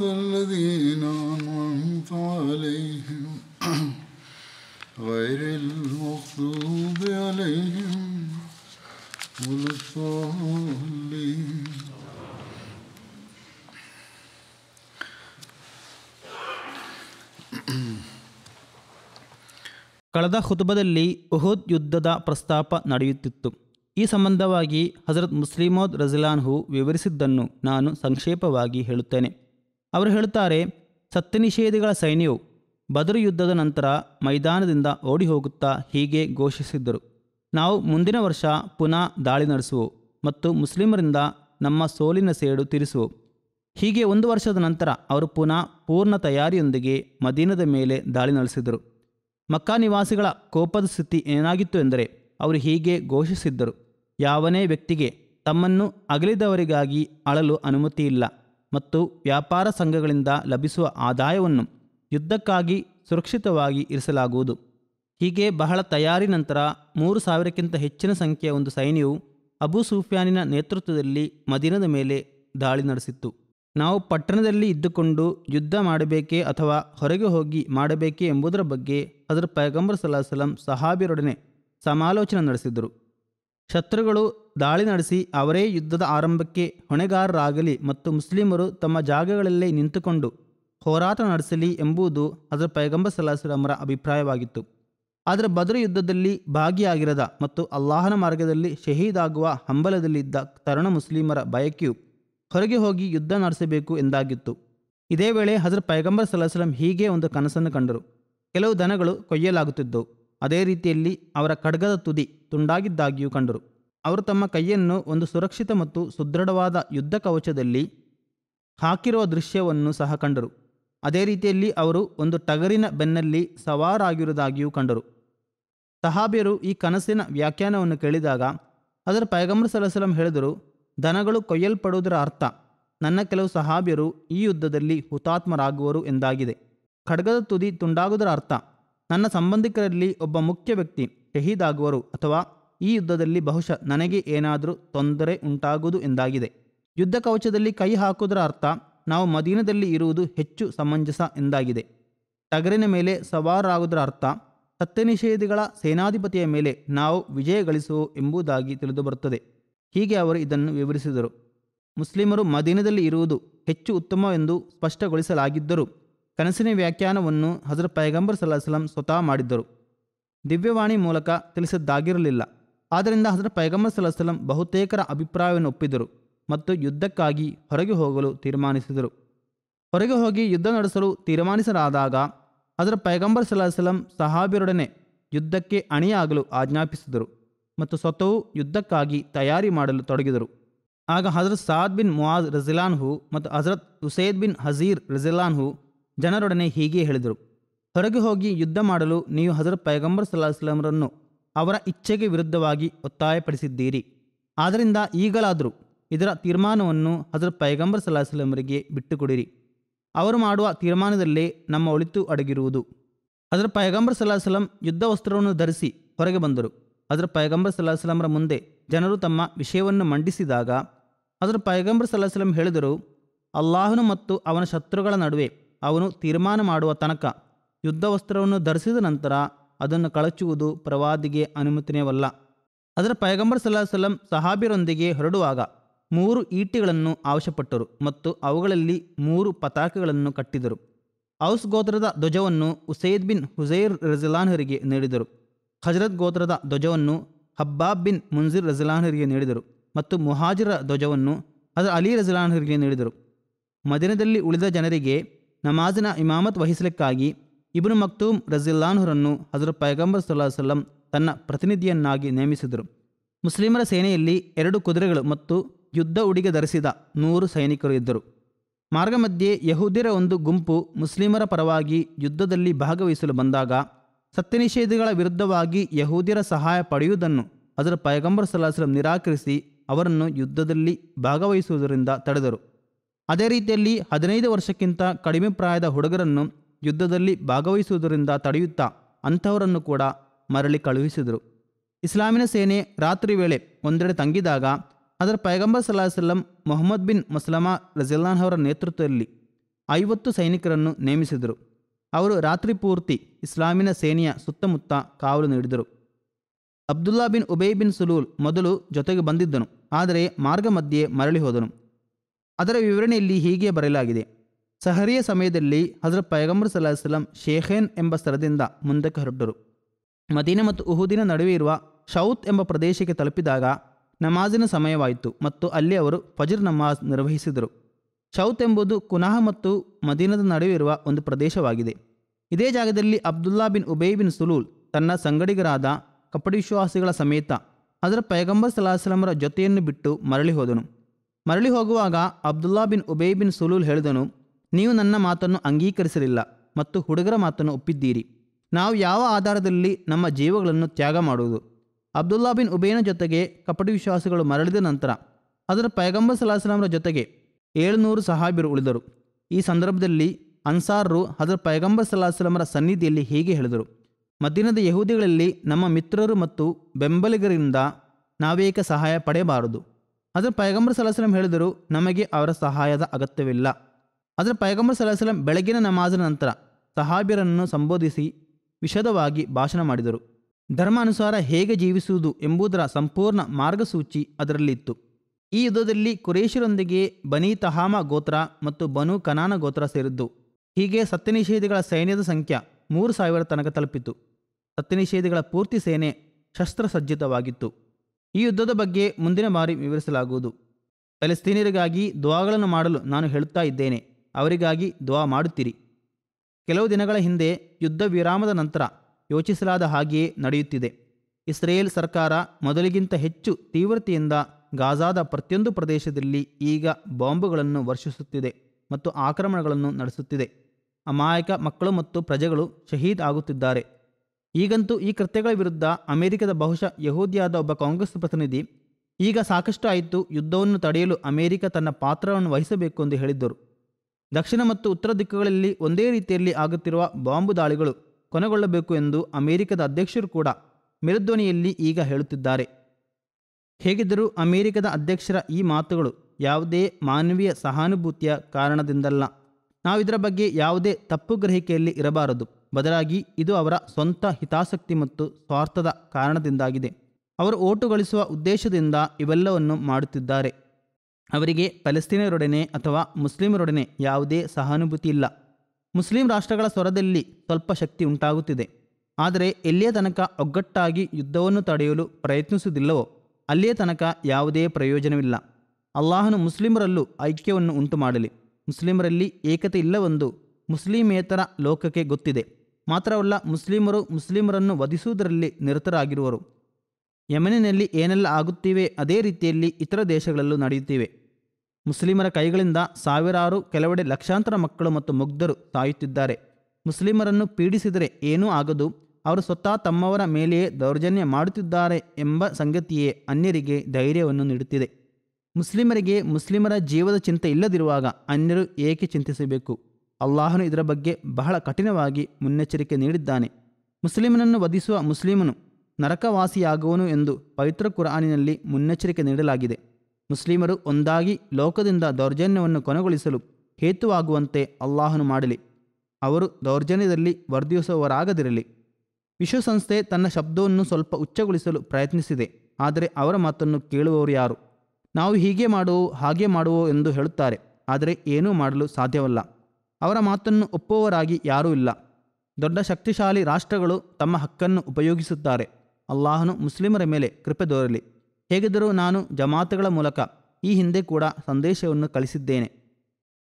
ಕಳೆದ ಹುತುಬದಲ್ಲಿ ಉಹುದ್ ಯುದ್ಧದ ಪ್ರಸ್ತಾಪ ನಡೆಯುತ್ತಿತ್ತು ಈ ಸಂಬಂಧವಾಗಿ ಹಜರತ್ ಮುಸ್ಲಿಮೋದ್ ರಜಿಲಾನ್ಹು ವಿವರಿಸಿದ್ದನ್ನು ನಾನು ಸಂಕ್ಷೇಪವಾಗಿ ಹೇಳುತ್ತೇನೆ ಅವರು ಹೇಳುತ್ತಾರೆ ಸತ್ಯನಿಷೇಧಿಗಳ ಸೈನ್ಯವು ಬದರು ಯುದ್ಧದ ನಂತರ ಮೈದಾನದಿಂದ ಓಡಿ ಹೋಗುತ್ತಾ ಹೀಗೆ ಘೋಷಿಸಿದ್ದರು ನಾವು ಮುಂದಿನ ವರ್ಷ ಪುನಃ ದಾಳಿ ನಡೆಸುವು ಮತ್ತು ಮುಸ್ಲಿಮರಿಂದ ನಮ್ಮ ಸೋಲಿನ ಸೇಡು ತೀರಿಸುವು ಹೀಗೆ ಒಂದು ವರ್ಷದ ನಂತರ ಅವರು ಪುನಃ ಪೂರ್ಣ ತಯಾರಿಯೊಂದಿಗೆ ಮದೀನದ ಮೇಲೆ ದಾಳಿ ನಡೆಸಿದರು ಮಕ್ಕಾ ನಿವಾಸಿಗಳ ಕೋಪದ ಸ್ಥಿತಿ ಏನಾಗಿತ್ತು ಎಂದರೆ ಅವರು ಹೀಗೆ ಘೋಷಿಸಿದ್ದರು ಯಾವನೇ ವ್ಯಕ್ತಿಗೆ ತಮ್ಮನ್ನು ಅಗಲಿದವರಿಗಾಗಿ ಅಳಲು ಅನುಮತಿ ಇಲ್ಲ ಮತ್ತು ವ್ಯಾಪಾರ ಸಂಘಗಳಿಂದ ಲಭಿಸುವ ಆದಾಯವನ್ನು ಯುದ್ಧಕ್ಕಾಗಿ ಸುರಕ್ಷಿತವಾಗಿ ಇರಿಸಲಾಗುವುದು ಹೀಗೆ ಬಹಳ ತಯಾರಿ ನಂತರ ಮೂರು ಸಾವಿರಕ್ಕಿಂತ ಹೆಚ್ಚಿನ ಸಂಖ್ಯೆಯ ಒಂದು ಸೈನ್ಯವು ಅಬು ಸೂಫಿಯಾನಿನ ನೇತೃತ್ವದಲ್ಲಿ ಮದಿನದ ಮೇಲೆ ದಾಳಿ ನಡೆಸಿತ್ತು ನಾವು ಪಟ್ಟಣದಲ್ಲಿ ಇದ್ದುಕೊಂಡು ಯುದ್ಧ ಮಾಡಬೇಕೇ ಅಥವಾ ಹೊರಗೆ ಹೋಗಿ ಮಾಡಬೇಕೇ ಎಂಬುದರ ಬಗ್ಗೆ ಅದರ ಪೈಗಂಬರ್ ಸಲ್ಲಾ ಸಲಂ ಸಹಾಬಿರೊಡನೆ ಸಮಾಲೋಚನೆ ನಡೆಸಿದರು ಶತ್ರುಗಳು ದಾಳಿ ನಡೆಸಿ ಅವರೇ ಯುದ್ಧದ ಆರಂಭಕ್ಕೆ ಹೊಣೆಗಾರರಾಗಲಿ ಮತ್ತು ಮುಸ್ಲಿಮರು ತಮ್ಮ ಜಾಗಗಳಲ್ಲೇ ನಿಂತುಕೊಂಡು ಹೋರಾಟ ನಡೆಸಲಿ ಎಂಬುದು ಅದರ ಪೈಗಂಬ ಸಲಹಸಲಮರ ಅಭಿಪ್ರಾಯವಾಗಿತ್ತು ಆದರೆ ಬದ್ರ ಯುದ್ಧದಲ್ಲಿ ಭಾಗಿಯಾಗಿರದ ಮತ್ತು ಅಲ್ಲಾಹನ ಮಾರ್ಗದಲ್ಲಿ ಶಹೀದಾಗುವ ಹಂಬಲದಲ್ಲಿದ್ದ ತರುಣ ಮುಸ್ಲಿಮರ ಬಯಕೆಯು ಹೊರಗೆ ಹೋಗಿ ಯುದ್ಧ ನಡೆಸಬೇಕು ಎಂದಾಗಿತ್ತು ಇದೇ ವೇಳೆ ಹಜರ್ ಪೈಗಂಬರ್ ಸಲಹಸಲಂ ಹೀಗೆ ಒಂದು ಕನಸನ್ನು ಕಂಡರು ಕೆಲವು ದನಗಳು ಕೊಯ್ಯಲಾಗುತ್ತಿದ್ದವು ಅದೇ ರೀತಿಯಲ್ಲಿ ಅವರ ಖಡ್ಗದ ತುದಿ ತುಂಡಾಗಿದ್ದಾಗಿಯೂ ಕಂಡರು ಅವರು ತಮ್ಮ ಕೈಯನ್ನು ಒಂದು ಸುರಕ್ಷಿತ ಮತ್ತು ಸುದೃಢವಾದ ಯುದ್ಧ ಕವಚದಲ್ಲಿ ಹಾಕಿರುವ ದೃಶ್ಯವನ್ನು ಸಹ ಕಂಡರು ಅದೇ ರೀತಿಯಲ್ಲಿ ಅವರು ಒಂದು ಟಗರಿನ ಬೆನ್ನಲ್ಲಿ ಸವಾರಾಗಿರುವುದಾಗಿಯೂ ಕಂಡರು ಸಹಾಬಿಯರು ಈ ಕನಸಿನ ವ್ಯಾಖ್ಯಾನವನ್ನು ಕೇಳಿದಾಗ ಅದರ ಪೈಗಂಬರ್ ಸಲಸಲಂ ಹೇಳಿದರು ದನಗಳು ಕೊಯ್ಯಲ್ಪಡುವುದರ ಅರ್ಥ ನನ್ನ ಕೆಲವು ಸಹಾಬಿಯರು ಈ ಯುದ್ಧದಲ್ಲಿ ಹುತಾತ್ಮರಾಗುವರು ಎಂದಾಗಿದೆ ಖಡ್ಗದ ತುದಿ ತುಂಡಾಗುವುದರ ಅರ್ಥ ನನ್ನ ಸಂಬಂಧಿಕರಲ್ಲಿ ಒಬ್ಬ ಮುಖ್ಯ ವ್ಯಕ್ತಿ ಶಹೀದಾಗುವರು ಅಥವಾ ಈ ಯುದ್ಧದಲ್ಲಿ ಬಹುಶಃ ನನಗೆ ಏನಾದರೂ ತೊಂದರೆ ಉಂಟಾಗುವುದು ಎಂದಾಗಿದೆ ಯುದ್ಧ ಕವಚದಲ್ಲಿ ಕೈ ಹಾಕುವುದರ ಅರ್ಥ ನಾವು ಮದೀನದಲ್ಲಿ ಇರುವುದು ಹೆಚ್ಚು ಸಮಂಜಸ ಎಂದಾಗಿದೆ ಟಗರಿನ ಮೇಲೆ ಸವಾರಾಗುವುದರ ಅರ್ಥ ಸತ್ಯನಿಷೇಧಿಗಳ ಸೇನಾಧಿಪತಿಯ ಮೇಲೆ ನಾವು ವಿಜಯ ಗಳಿಸುವು ಎಂಬುದಾಗಿ ತಿಳಿದುಬರುತ್ತದೆ ಹೀಗೆ ಅವರು ಇದನ್ನು ವಿವರಿಸಿದರು ಮುಸ್ಲಿಮರು ಮದೀನದಲ್ಲಿ ಇರುವುದು ಹೆಚ್ಚು ಉತ್ತಮ ಎಂದು ಸ್ಪಷ್ಟಗೊಳಿಸಲಾಗಿದ್ದರೂ ಕನಸಿನ ವ್ಯಾಖ್ಯಾನವನ್ನು ಹಜರತ್ ಪೈಗಂಬರ್ ಸಲ್ಲಾ ಸ್ವತಃ ಮಾಡಿದ್ದರು ದಿವ್ಯವಾಣಿ ಮೂಲಕ ತಿಳಿಸದ್ದಾಗಿರಲಿಲ್ಲ ಆದ್ದರಿಂದ ಹಜರತ್ ಪೈಗಂಬರ್ ಸಲ್ಲಂ ಬಹುತೇಕರ ಅಭಿಪ್ರಾಯವನ್ನು ಒಪ್ಪಿದರು ಮತ್ತು ಯುದ್ಧಕ್ಕಾಗಿ ಹೊರಗೆ ಹೋಗಲು ತೀರ್ಮಾನಿಸಿದರು ಹೊರಗೆ ಹೋಗಿ ಯುದ್ಧ ನಡೆಸಲು ತೀರ್ಮಾನಿಸಲಾದಾಗ ಅದರ ಪೈಗಂಬರ್ ಸಲ್ಲಂ ಸಹಾಬಿರೊಡನೆ ಯುದ್ಧಕ್ಕೆ ಅಣಿಯಾಗಲು ಆಜ್ಞಾಪಿಸಿದರು ಮತ್ತು ಸ್ವತವು ಯುದ್ಧಕ್ಕಾಗಿ ತಯಾರಿ ಮಾಡಲು ತೊಡಗಿದರು ಆಗ ಹಜರತ್ ಸಾದ್ ಬಿನ್ ಮುವಾಜ್ ಹು ಮತ್ತು ಹಜರತ್ ಹುಸೇದ್ ಬಿನ್ ಹಜೀರ್ ಹು ಜನರೊಡನೆ ಹೀಗೆ ಹೇಳಿದರು ಹೊರಗೆ ಹೋಗಿ ಯುದ್ಧ ಮಾಡಲು ನೀವು ಹಜರತ್ ಪೈಗಂಬರ್ ಸಲ್ಲಾ ಅವರ ಇಚ್ಛೆಗೆ ವಿರುದ್ಧವಾಗಿ ಒತ್ತಾಯಪಡಿಸಿದ್ದೀರಿ ಆದ್ದರಿಂದ ಈಗಲಾದರೂ ಇದರ ತೀರ್ಮಾನವನ್ನು ಹಜರತ್ ಪೈಗಂಬರ್ ಸಲ್ಲಾಹಲಮರಿಗೆ ಬಿಟ್ಟುಕೊಡಿರಿ ಅವರು ಮಾಡುವ ತೀರ್ಮಾನದಲ್ಲೇ ನಮ್ಮ ಒಳಿತು ಅಡಗಿರುವುದು ಹಜರತ್ ಪೈಗಂಬರ್ ಸಲಂ ಯುದ್ಧ ವಸ್ತ್ರವನ್ನು ಧರಿಸಿ ಹೊರಗೆ ಬಂದರು ಅದರ ಪೈಗಂಬರ್ ಸಲ್ಲಾಹಲಮರ ಮುಂದೆ ಜನರು ತಮ್ಮ ವಿಷಯವನ್ನು ಮಂಡಿಸಿದಾಗ ಅದರ ಪೈಗಂಬರ್ ಸಲಂ ಹೇಳಿದರು ಅಲ್ಲಾಹನು ಮತ್ತು ಅವನ ಶತ್ರುಗಳ ನಡುವೆ ಅವನು ತೀರ್ಮಾನ ಮಾಡುವ ತನಕ ಯುದ್ಧ ವಸ್ತ್ರವನ್ನು ಧರಿಸಿದ ನಂತರ ಅದನ್ನು ಕಳಚುವುದು ಪ್ರವಾದಿಗೆ ಅನುಮತಿನೇವಲ್ಲ ಅದರ ಪೈಗಂಬರ್ ಸಲ್ಲಂ ಸಹಾಬಿರೊಂದಿಗೆ ಹೊರಡುವಾಗ ಮೂರು ಈಟಿಗಳನ್ನು ಅವಶ್ಯಪಟ್ಟರು ಮತ್ತು ಅವುಗಳಲ್ಲಿ ಮೂರು ಪತಾಕಗಳನ್ನು ಕಟ್ಟಿದರು ಔಸ್ ಗೋತ್ರದ ಧ್ವಜವನ್ನು ಉಸೈದ್ ಬಿನ್ ಹುಸೈರ್ ರಜಲಾನ್ಹರಿಗೆ ನೀಡಿದರು ಹಜರತ್ ಗೋತ್ರದ ಧ್ವಜವನ್ನು ಹಬ್ಬಾಬ್ ಬಿನ್ ಮುನ್ಜಿರ್ ರಜಲಾನ್ಹರಿಗೆ ನೀಡಿದರು ಮತ್ತು ಮುಹಾಜಿರ ಧ್ವಜವನ್ನು ಅದರ ಅಲಿ ರಜಲಾನ್ಹರಿಗೆ ನೀಡಿದರು ಮದಿನದಲ್ಲಿ ಉಳಿದ ಜನರಿಗೆ ನಮಾಜಿನ ಇಮಾಮತ್ ವಹಿಸಲಿಕ್ಕಾಗಿ ಇಬ್ರು ಮಕ್ತೂಮ್ ರಜಿಲ್ಲಾನ್ಹುರನ್ನು ಹಜರತ್ ಪೈಗಂಬರ್ ಸುಲ್ಲಾಹಸಲ್ಲಂ ತನ್ನ ಪ್ರತಿನಿಧಿಯನ್ನಾಗಿ ನೇಮಿಸಿದರು ಮುಸ್ಲಿಮರ ಸೇನೆಯಲ್ಲಿ ಎರಡು ಕುದುರೆಗಳು ಮತ್ತು ಯುದ್ಧ ಉಡಿಗೆ ಧರಿಸಿದ ನೂರು ಸೈನಿಕರು ಇದ್ದರು ಮಾರ್ಗ ಮಧ್ಯೆ ಯಹೂದಿರ ಒಂದು ಗುಂಪು ಮುಸ್ಲಿಮರ ಪರವಾಗಿ ಯುದ್ಧದಲ್ಲಿ ಭಾಗವಹಿಸಲು ಬಂದಾಗ ಸತ್ಯನಿಷೇಧಿಗಳ ವಿರುದ್ಧವಾಗಿ ಯಹೂದಿರ ಸಹಾಯ ಪಡೆಯುವುದನ್ನು ಅದರ ಪೈಗಂಬರ್ ಸಲಾಸಲಂ ನಿರಾಕರಿಸಿ ಅವರನ್ನು ಯುದ್ಧದಲ್ಲಿ ಭಾಗವಹಿಸುವುದರಿಂದ ತಡೆದರು ಅದೇ ರೀತಿಯಲ್ಲಿ ಹದಿನೈದು ವರ್ಷಕ್ಕಿಂತ ಕಡಿಮೆ ಪ್ರಾಯದ ಹುಡುಗರನ್ನು ಯುದ್ಧದಲ್ಲಿ ಭಾಗವಹಿಸುವುದರಿಂದ ತಡೆಯುತ್ತಾ ಅಂಥವರನ್ನು ಕೂಡ ಮರಳಿ ಕಳುಹಿಸಿದರು ಇಸ್ಲಾಮಿನ ಸೇನೆ ರಾತ್ರಿ ವೇಳೆ ಒಂದೆಡೆ ತಂಗಿದಾಗ ಅದರ ಪೈಗಂಬರ್ ಸಲ್ಲಾಹಸಲ್ಲಂ ಮೊಹಮ್ಮದ್ ಬಿನ್ ಮುಸ್ಲಮಾ ರಜಿಲ್ಲಾನ್ ಅವರ ನೇತೃತ್ವದಲ್ಲಿ ಐವತ್ತು ಸೈನಿಕರನ್ನು ನೇಮಿಸಿದರು ಅವರು ರಾತ್ರಿ ಪೂರ್ತಿ ಇಸ್ಲಾಮಿನ ಸೇನೆಯ ಸುತ್ತಮುತ್ತ ಕಾವಲು ನೀಡಿದರು Abdullah bin Ubay bin Sulul ಮೊದಲು ಜೊತೆಗೆ ಬಂದಿದ್ದನು ಆದರೆ ಮಾರ್ಗ ಮಧ್ಯೆ ಮರಳಿ ಹೋದನು ಅದರ ವಿವರಣೆಯಲ್ಲಿ ಹೀಗೆ ಬರೆಯಲಾಗಿದೆ ಸಹರಿಯ ಸಮಯದಲ್ಲಿ ಹಜರತ್ ಪೈಗಂಬರ್ ಸಲಂ ಶೇಖೇನ್ ಎಂಬ ಸ್ಥಳದಿಂದ ಮುಂದಕ್ಕೆ ಹೊರಟರು ಮದೀನ ಮತ್ತು ಉಹುದಿನ ನಡುವೆ ಇರುವ ಶೌತ್ ಎಂಬ ಪ್ರದೇಶಕ್ಕೆ ತಲುಪಿದಾಗ ನಮಾಜಿನ ಸಮಯವಾಯಿತು ಮತ್ತು ಅಲ್ಲಿ ಅವರು ಫಜರ್ ನಮಾಜ್ ನಿರ್ವಹಿಸಿದರು ಶೌತ್ ಎಂಬುದು ಕುನಾಹ ಮತ್ತು ಮದೀನದ ನಡುವೆ ಇರುವ ಒಂದು ಪ್ರದೇಶವಾಗಿದೆ ಇದೇ ಜಾಗದಲ್ಲಿ Abdullah bin Ubay bin Sulul ತನ್ನ ಸಂಗಡಿಗರಾದ ವಿಶ್ವಾಸಿಗಳ ಸಮೇತ ಅದರ ಪೈಗಂಬರ್ ಸಲಮರ ಜೊತೆಯನ್ನು ಬಿಟ್ಟು ಮರಳಿ ಹೋದನು ಮರಳಿ ಹೋಗುವಾಗ Abdullah bin Ubay bin Sulul ಹೇಳಿದನು ನೀವು ನನ್ನ ಮಾತನ್ನು ಅಂಗೀಕರಿಸಲಿಲ್ಲ ಮತ್ತು ಹುಡುಗರ ಮಾತನ್ನು ಒಪ್ಪಿದ್ದೀರಿ ನಾವು ಯಾವ ಆಧಾರದಲ್ಲಿ ನಮ್ಮ ಜೀವಗಳನ್ನು ತ್ಯಾಗ ಮಾಡುವುದು ಅಬ್ದುಲ್ಲಾ ಬಿನ್ ಉಬೇನ ಜೊತೆಗೆ ಕಪಟ ವಿಶ್ವಾಸಗಳು ಮರಳಿದ ನಂತರ ಅದರ ಪೈಗಂಬರ್ ಸಲಾಸ್ಲಾಮರ ಜೊತೆಗೆ ಏಳುನೂರು ಸಹಾಬಿರು ಉಳಿದರು ಈ ಸಂದರ್ಭದಲ್ಲಿ ಅನ್ಸಾರರು ಅದರ ಪೈಗಂಬರ್ ಸಲಾಸ್ಲಾಮರ ಸನ್ನಿಧಿಯಲ್ಲಿ ಹೀಗೆ ಹೇಳಿದರು ಮಧ್ಯಾಹ್ನದ ಯಹೂದಿಗಳಲ್ಲಿ ನಮ್ಮ ಮಿತ್ರರು ಮತ್ತು ಬೆಂಬಲಿಗರಿಂದ ನಾವೇಕ ಸಹಾಯ ಪಡೆಯಬಾರದು ಅದರ ಪೈಗಂಬರ್ ಸಲಾಸ್ಲಾಮ್ ಹೇಳಿದರು ನಮಗೆ ಅವರ ಸಹಾಯದ ಅಗತ್ಯವಿಲ್ಲ ಆದರೆ ಪೈಗಂಬರ್ ಸಲಹಸಲಂ ಬೆಳಗಿನ ನಮಾಜಿನ ನಂತರ ಸಹಾಬಿಯರನ್ನು ಸಂಬೋಧಿಸಿ ವಿಶದವಾಗಿ ಭಾಷಣ ಮಾಡಿದರು ಧರ್ಮಾನುಸಾರ ಹೇಗೆ ಜೀವಿಸುವುದು ಎಂಬುದರ ಸಂಪೂರ್ಣ ಮಾರ್ಗಸೂಚಿ ಅದರಲ್ಲಿತ್ತು ಈ ಯುದ್ಧದಲ್ಲಿ ಕುರೇಶರೊಂದಿಗೆ ಬನಿ ತಹಾಮ ಗೋತ್ರ ಮತ್ತು ಬನು ಕನಾನ ಗೋತ್ರ ಸೇರಿದ್ದು ಹೀಗೆ ಸತ್ಯನಿಷೇಧಿಗಳ ಸೈನ್ಯದ ಸಂಖ್ಯೆ ಮೂರು ಸಾವಿರ ತನಕ ತಲುಪಿತು ಸತ್ಯನಿಷೇಧಿಗಳ ಪೂರ್ತಿ ಸೇನೆ ಶಸ್ತ್ರಸಜ್ಜಿತವಾಗಿತ್ತು ಈ ಯುದ್ಧದ ಬಗ್ಗೆ ಮುಂದಿನ ಬಾರಿ ವಿವರಿಸಲಾಗುವುದು ಫಲಸ್ತೀನಿಯರಿಗಾಗಿ ದ್ವಾಗಳನ್ನು ಮಾಡಲು ನಾನು ಹೇಳುತ್ತಾ ಇದ್ದೇನೆ ಅವರಿಗಾಗಿ ದ್ವಾ ಮಾಡುತ್ತೀರಿ ಕೆಲವು ದಿನಗಳ ಹಿಂದೆ ಯುದ್ಧ ವಿರಾಮದ ನಂತರ ಯೋಚಿಸಲಾದ ಹಾಗೆಯೇ ನಡೆಯುತ್ತಿದೆ ಇಸ್ರೇಲ್ ಸರ್ಕಾರ ಮೊದಲಿಗಿಂತ ಹೆಚ್ಚು ತೀವ್ರತೆಯಿಂದ ಗಾಜಾದ ಪ್ರತಿಯೊಂದು ಪ್ರದೇಶದಲ್ಲಿ ಈಗ ಬಾಂಬುಗಳನ್ನು ವರ್ಷಿಸುತ್ತಿದೆ ಮತ್ತು ಆಕ್ರಮಣಗಳನ್ನು ನಡೆಸುತ್ತಿದೆ ಅಮಾಯಕ ಮಕ್ಕಳು ಮತ್ತು ಪ್ರಜೆಗಳು ಶಹೀದ್ ಆಗುತ್ತಿದ್ದಾರೆ ಈಗಂತೂ ಈ ಕೃತ್ಯಗಳ ವಿರುದ್ಧ ಅಮೆರಿಕದ ಬಹುಶಃ ಯಹೂದಿಯಾದ ಒಬ್ಬ ಕಾಂಗ್ರೆಸ್ ಪ್ರತಿನಿಧಿ ಈಗ ಸಾಕಷ್ಟು ಆಯಿತು ಯುದ್ಧವನ್ನು ತಡೆಯಲು ಅಮೆರಿಕ ತನ್ನ ಪಾತ್ರವನ್ನು ವಹಿಸಬೇಕು ಎಂದು ಹೇಳಿದ್ದರು ದಕ್ಷಿಣ ಮತ್ತು ಉತ್ತರ ದಿಕ್ಕುಗಳಲ್ಲಿ ಒಂದೇ ರೀತಿಯಲ್ಲಿ ಆಗುತ್ತಿರುವ ಬಾಂಬು ದಾಳಿಗಳು ಕೊನೆಗೊಳ್ಳಬೇಕು ಎಂದು ಅಮೆರಿಕದ ಅಧ್ಯಕ್ಷರು ಕೂಡ ಮೇಲ್ಧ್ವನಿಯಲ್ಲಿ ಈಗ ಹೇಳುತ್ತಿದ್ದಾರೆ ಹೇಗಿದ್ದರೂ ಅಮೆರಿಕದ ಅಧ್ಯಕ್ಷರ ಈ ಮಾತುಗಳು ಯಾವುದೇ ಮಾನವೀಯ ಸಹಾನುಭೂತಿಯ ಕಾರಣದಿಂದಲ್ಲ ನಾವು ಇದರ ಬಗ್ಗೆ ಯಾವುದೇ ತಪ್ಪು ಗ್ರಹಿಕೆಯಲ್ಲಿ ಇರಬಾರದು ಬದಲಾಗಿ ಇದು ಅವರ ಸ್ವಂತ ಹಿತಾಸಕ್ತಿ ಮತ್ತು ಸ್ವಾರ್ಥದ ಕಾರಣದಿಂದಾಗಿದೆ ಅವರು ಓಟು ಗಳಿಸುವ ಉದ್ದೇಶದಿಂದ ಇವೆಲ್ಲವನ್ನು ಮಾಡುತ್ತಿದ್ದಾರೆ ಅವರಿಗೆ ಪಲಸ್ತೀನರೊಡನೆ ಅಥವಾ ಮುಸ್ಲಿಮರೊಡನೆ ಯಾವುದೇ ಸಹಾನುಭೂತಿ ಇಲ್ಲ ಮುಸ್ಲಿಂ ರಾಷ್ಟ್ರಗಳ ಸ್ವರದಲ್ಲಿ ಸ್ವಲ್ಪ ಶಕ್ತಿ ಉಂಟಾಗುತ್ತಿದೆ ಆದರೆ ಎಲ್ಲಿಯ ತನಕ ಒಗ್ಗಟ್ಟಾಗಿ ಯುದ್ಧವನ್ನು ತಡೆಯಲು ಪ್ರಯತ್ನಿಸುವುದಿಲ್ಲವೋ ಅಲ್ಲಿಯ ತನಕ ಯಾವುದೇ ಪ್ರಯೋಜನವಿಲ್ಲ ಅಲ್ಲಾಹನು ಮುಸ್ಲಿಮರಲ್ಲೂ ಐಕ್ಯವನ್ನು ಉಂಟು ಮಾಡಲಿ ಮುಸ್ಲಿಮರಲ್ಲಿ ಏಕತೆ ಇಲ್ಲವೆಂದು ಮುಸ್ಲಿಮೇತರ ಲೋಕಕ್ಕೆ ಗೊತ್ತಿದೆ ಮಾತ್ರವಲ್ಲ ಮುಸ್ಲಿಮರು ಮುಸ್ಲಿಮರನ್ನು ವಧಿಸುವುದರಲ್ಲಿ ನಿರತರಾಗಿರುವರು ಯಮನಿನಲ್ಲಿ ಏನೆಲ್ಲ ಆಗುತ್ತಿವೆ ಅದೇ ರೀತಿಯಲ್ಲಿ ಇತರ ದೇಶಗಳಲ್ಲೂ ನಡೆಯುತ್ತಿವೆ ಮುಸ್ಲಿಮರ ಕೈಗಳಿಂದ ಸಾವಿರಾರು ಕೆಲವೆಡೆ ಲಕ್ಷಾಂತರ ಮಕ್ಕಳು ಮತ್ತು ಮುಗ್ಧರು ಸಾಯುತ್ತಿದ್ದಾರೆ ಮುಸ್ಲಿಮರನ್ನು ಪೀಡಿಸಿದರೆ ಏನೂ ಆಗದು ಅವರು ಸ್ವತಃ ತಮ್ಮವರ ಮೇಲೆಯೇ ದೌರ್ಜನ್ಯ ಮಾಡುತ್ತಿದ್ದಾರೆ ಎಂಬ ಸಂಗತಿಯೇ ಅನ್ಯರಿಗೆ ಧೈರ್ಯವನ್ನು ನೀಡುತ್ತಿದೆ ಮುಸ್ಲಿಮರಿಗೆ ಮುಸ್ಲಿಮರ ಜೀವದ ಚಿಂತೆ ಇಲ್ಲದಿರುವಾಗ ಅನ್ಯರು ಏಕೆ ಚಿಂತಿಸಬೇಕು ಅಲ್ಲಾಹನು ಇದರ ಬಗ್ಗೆ ಬಹಳ ಕಠಿಣವಾಗಿ ಮುನ್ನೆಚ್ಚರಿಕೆ ನೀಡಿದ್ದಾನೆ ಮುಸ್ಲಿಮನನ್ನು ವಧಿಸುವ ಮುಸ್ಲಿಮನು ನರಕವಾಸಿಯಾಗುವನು ಎಂದು ಪವಿತ್ರ ಕುರಾನಿನಲ್ಲಿ ಮುನ್ನೆಚ್ಚರಿಕೆ ನೀಡಲಾಗಿದೆ ಮುಸ್ಲಿಮರು ಒಂದಾಗಿ ಲೋಕದಿಂದ ದೌರ್ಜನ್ಯವನ್ನು ಕೊನೆಗೊಳಿಸಲು ಹೇತುವಾಗುವಂತೆ ಅಲ್ಲಾಹನು ಮಾಡಲಿ ಅವರು ದೌರ್ಜನ್ಯದಲ್ಲಿ ವರ್ಧಿಸುವವರಾಗದಿರಲಿ ವಿಶ್ವಸಂಸ್ಥೆ ತನ್ನ ಶಬ್ದವನ್ನು ಸ್ವಲ್ಪ ಉಚ್ಚಗೊಳಿಸಲು ಪ್ರಯತ್ನಿಸಿದೆ ಆದರೆ ಅವರ ಮಾತನ್ನು ಕೇಳುವವರು ಯಾರು ನಾವು ಹೀಗೆ ಮಾಡುವೋ ಹಾಗೆ ಮಾಡುವೋ ಎಂದು ಹೇಳುತ್ತಾರೆ ಆದರೆ ಏನೂ ಮಾಡಲು ಸಾಧ್ಯವಲ್ಲ ಅವರ ಮಾತನ್ನು ಒಪ್ಪುವವರಾಗಿ ಯಾರೂ ಇಲ್ಲ ದೊಡ್ಡ ಶಕ್ತಿಶಾಲಿ ರಾಷ್ಟ್ರಗಳು ತಮ್ಮ ಹಕ್ಕನ್ನು ಉಪಯೋಗಿಸುತ್ತಾರೆ ಅಲ್ಲಾಹನು ಮುಸ್ಲಿಮರ ಮೇಲೆ ಕೃಪೆ ದೋರಲಿ ಹೇಗಿದ್ದರೂ ನಾನು ಜಮಾತುಗಳ ಮೂಲಕ ಈ ಹಿಂದೆ ಕೂಡ ಸಂದೇಶವನ್ನು ಕಳಿಸಿದ್ದೇನೆ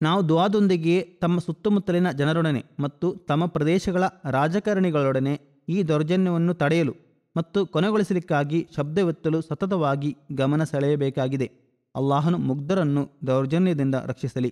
ನಾವು ದುವಾದೊಂದಿಗೆಯೇ ತಮ್ಮ ಸುತ್ತಮುತ್ತಲಿನ ಜನರೊಡನೆ ಮತ್ತು ತಮ್ಮ ಪ್ರದೇಶಗಳ ರಾಜಕಾರಣಿಗಳೊಡನೆ ಈ ದೌರ್ಜನ್ಯವನ್ನು ತಡೆಯಲು ಮತ್ತು ಕೊನೆಗೊಳಿಸಲಿಕ್ಕಾಗಿ ಶಬ್ದವೆತ್ತಲು ಸತತವಾಗಿ ಗಮನ ಸೆಳೆಯಬೇಕಾಗಿದೆ ಅಲ್ಲಾಹನು ಮುಗ್ಧರನ್ನು ದೌರ್ಜನ್ಯದಿಂದ ರಕ್ಷಿಸಲಿ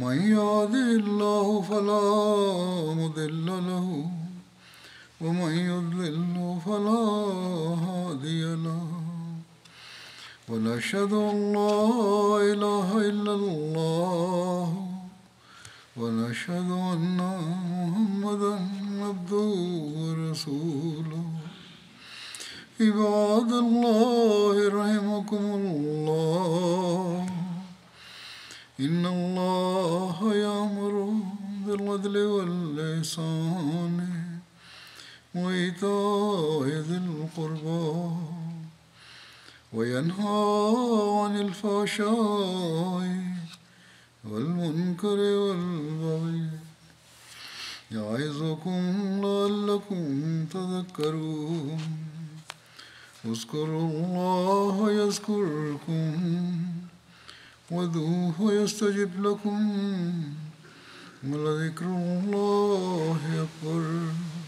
من يهده الله فلا مضل له ومن يضلل فلا هادي له ونشهد ان لا اله الا الله ونشهد ان محمدا عبده ورسوله عباد الله وينهى عن الفحشاء والمنكر والبغي يعظكم لعلكم تذكرون اذكروا الله يذكركم وذوه يستجب لكم ولذكر الله أكبر